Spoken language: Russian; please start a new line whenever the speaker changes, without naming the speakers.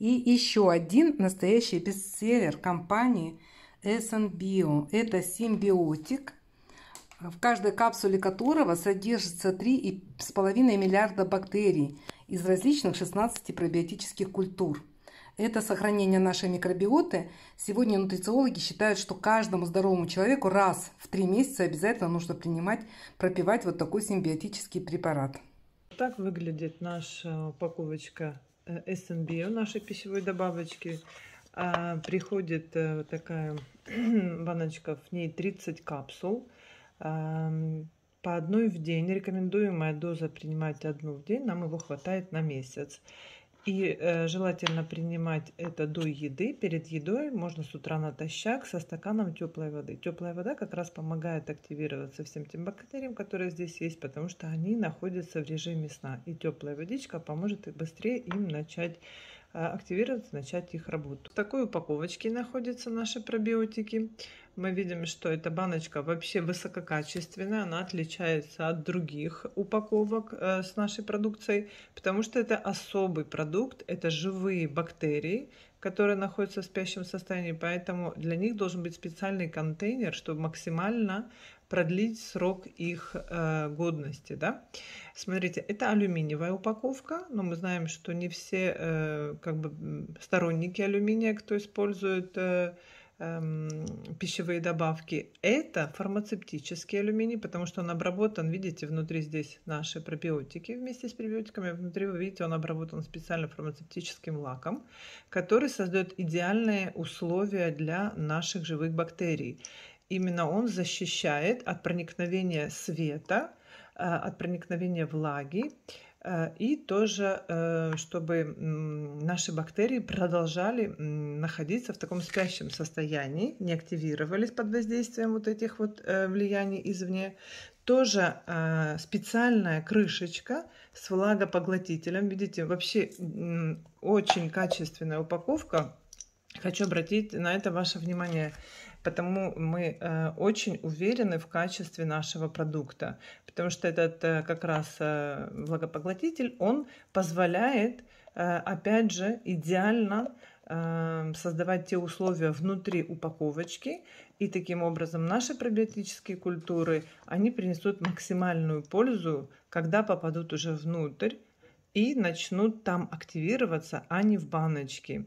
И еще один настоящий бестселлер компании S.N.Bio – Это симбиотик, в каждой капсуле которого содержится 3,5 миллиарда бактерий из различных 16 пробиотических культур. Это сохранение нашей микробиоты. Сегодня нутрициологи считают, что каждому здоровому человеку раз в три месяца обязательно нужно принимать, пропивать вот такой симбиотический препарат.
Так выглядит наша упаковочка СНБ э, нашей пищевой добавочки а, приходит э, такая баночка, в ней 30 капсул. А, по одной в день. Рекомендуемая доза принимать одну в день. Нам его хватает на месяц. И э, желательно принимать это до еды. Перед едой можно с утра натощак со стаканом теплой воды. Теплая вода как раз помогает активироваться всем тем бактериям, которые здесь есть, потому что они находятся в режиме сна. И теплая водичка поможет и быстрее им начать а, активироваться, начать их работу. В такой упаковочке находятся наши пробиотики мы видим, что эта баночка вообще высококачественная, она отличается от других упаковок э, с нашей продукцией, потому что это особый продукт, это живые бактерии, которые находятся в спящем состоянии, поэтому для них должен быть специальный контейнер, чтобы максимально продлить срок их э, годности. Да? Смотрите, это алюминиевая упаковка, но мы знаем, что не все э, как бы сторонники алюминия, кто использует э, Эм, пищевые добавки, это фармацевтический алюминий, потому что он обработан, видите, внутри здесь наши пробиотики вместе с пробиотиками, внутри, вы видите, он обработан специально фармацевтическим лаком, который создает идеальные условия для наших живых бактерий. Именно он защищает от проникновения света – Э, от проникновения влаги. Э, и тоже, э, чтобы наши бактерии продолжали находиться в таком спящем состоянии, не активировались под воздействием вот этих вот влияний извне. Тоже специальная крышечка с влагопоглотителем. Видите, вообще очень качественная упаковка. Хочу обратить на это ваше внимание потому мы э, очень уверены в качестве нашего продукта, потому что этот э, как раз э, влагопоглотитель, он позволяет, э, опять же, идеально э, создавать те условия внутри упаковочки, и таким образом наши пробиотические культуры, они принесут максимальную пользу, когда попадут уже внутрь и начнут там активироваться, а не в баночке.